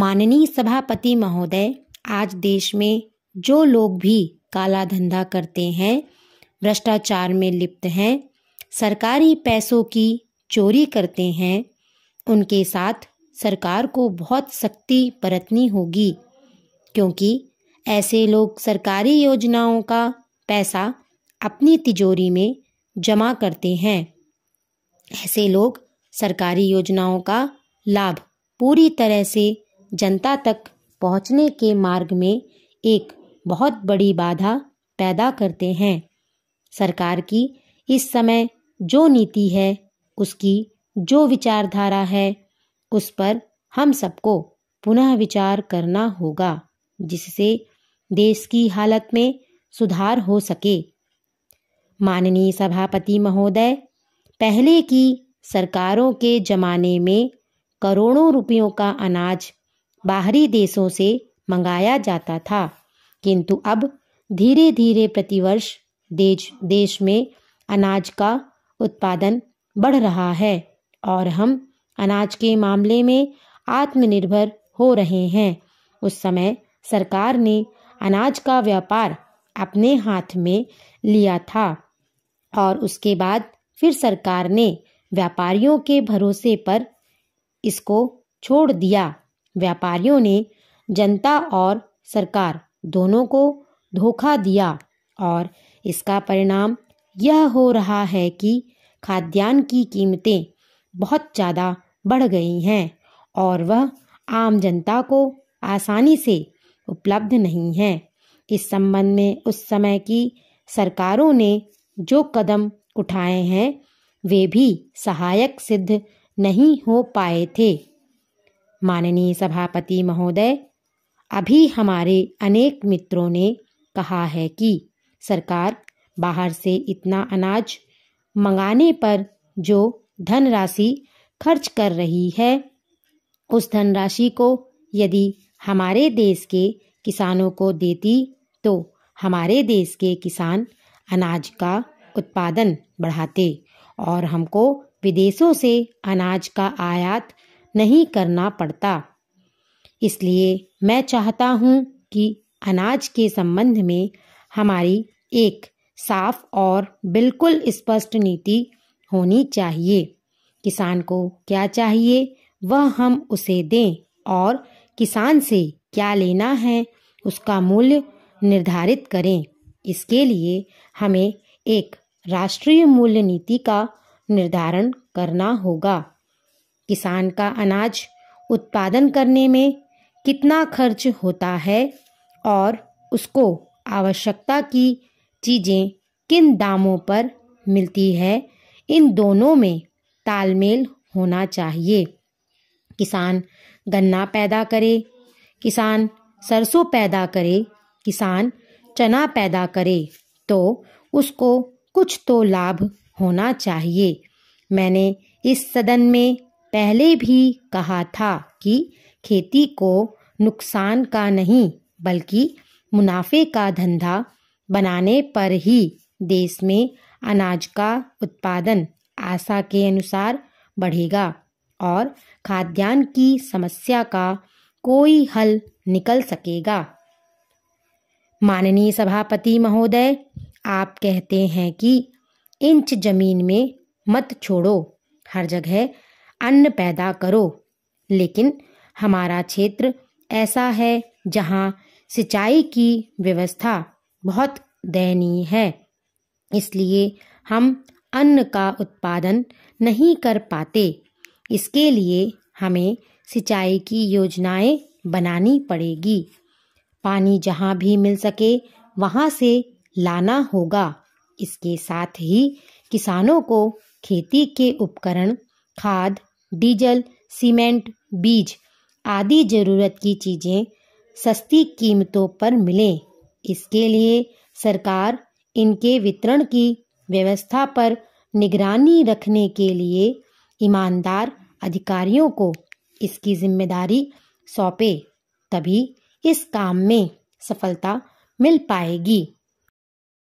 माननीय सभापति महोदय आज देश में जो लोग भी काला धंधा करते हैं भ्रष्टाचार में लिप्त हैं सरकारी पैसों की चोरी करते हैं उनके साथ सरकार को बहुत सख्ती बरतनी होगी क्योंकि ऐसे लोग सरकारी योजनाओं का पैसा अपनी तिजोरी में जमा करते हैं ऐसे लोग सरकारी योजनाओं का लाभ पूरी तरह से जनता तक पहुंचने के मार्ग में एक बहुत बड़ी बाधा पैदा करते हैं सरकार की इस समय जो नीति है उसकी जो विचारधारा है उस पर हम सबको पुनः विचार करना होगा जिससे देश की हालत में सुधार हो सके माननीय सभापति महोदय पहले की सरकारों के जमाने में करोड़ों रुपयों का अनाज बाहरी देशों से मंगाया जाता था किंतु अब धीरे धीरे प्रतिवर्ष देश देश में अनाज का उत्पादन बढ़ रहा है और हम अनाज के मामले में आत्मनिर्भर हो रहे हैं उस समय सरकार ने अनाज का व्यापार अपने हाथ में लिया था और उसके बाद फिर सरकार ने व्यापारियों के भरोसे पर इसको छोड़ दिया व्यापारियों ने जनता और सरकार दोनों को धोखा दिया और इसका परिणाम यह हो रहा है कि खाद्यान्न की कीमतें बहुत ज़्यादा बढ़ गई हैं और वह आम जनता को आसानी से उपलब्ध नहीं है इस संबंध में उस समय की सरकारों ने जो कदम उठाए हैं वे भी सहायक सिद्ध नहीं हो पाए थे माननीय सभापति महोदय अभी हमारे अनेक मित्रों ने कहा है कि सरकार बाहर से इतना अनाज मंगाने पर जो धनराशि खर्च कर रही है उस धनराशि को यदि हमारे देश के किसानों को देती तो हमारे देश के किसान अनाज का उत्पादन बढ़ाते और हमको विदेशों से अनाज का आयात नहीं करना पड़ता इसलिए मैं चाहता हूँ कि अनाज के संबंध में हमारी एक साफ और बिल्कुल स्पष्ट नीति होनी चाहिए किसान को क्या चाहिए वह हम उसे दें और किसान से क्या लेना है उसका मूल्य निर्धारित करें इसके लिए हमें एक राष्ट्रीय मूल्य नीति का निर्धारण करना होगा किसान का अनाज उत्पादन करने में कितना खर्च होता है और उसको आवश्यकता की चीज़ें किन दामों पर मिलती है इन दोनों में तालमेल होना चाहिए किसान गन्ना पैदा करे किसान सरसों पैदा करे किसान चना पैदा करे तो उसको कुछ तो लाभ होना चाहिए मैंने इस सदन में पहले भी कहा था कि खेती को नुकसान का नहीं बल्कि मुनाफे का धंधा बनाने पर ही देश में अनाज का उत्पादन आशा के अनुसार बढ़ेगा और खाद्यान्न की समस्या का कोई हल निकल सकेगा माननीय सभापति महोदय आप कहते हैं कि इंच जमीन में मत छोड़ो हर जगह अन्न पैदा करो लेकिन हमारा क्षेत्र ऐसा है जहाँ सिंचाई की व्यवस्था बहुत दयनीय है इसलिए हम अन्न का उत्पादन नहीं कर पाते इसके लिए हमें सिंचाई की योजनाएं बनानी पड़ेगी पानी जहाँ भी मिल सके वहाँ से लाना होगा इसके साथ ही किसानों को खेती के उपकरण खाद डीजल सीमेंट बीज आदि ज़रूरत की चीज़ें सस्ती कीमतों पर मिलें इसके लिए सरकार इनके वितरण की व्यवस्था पर निगरानी रखने के लिए ईमानदार अधिकारियों को इसकी जिम्मेदारी सौंपे तभी इस काम में सफलता मिल पाएगी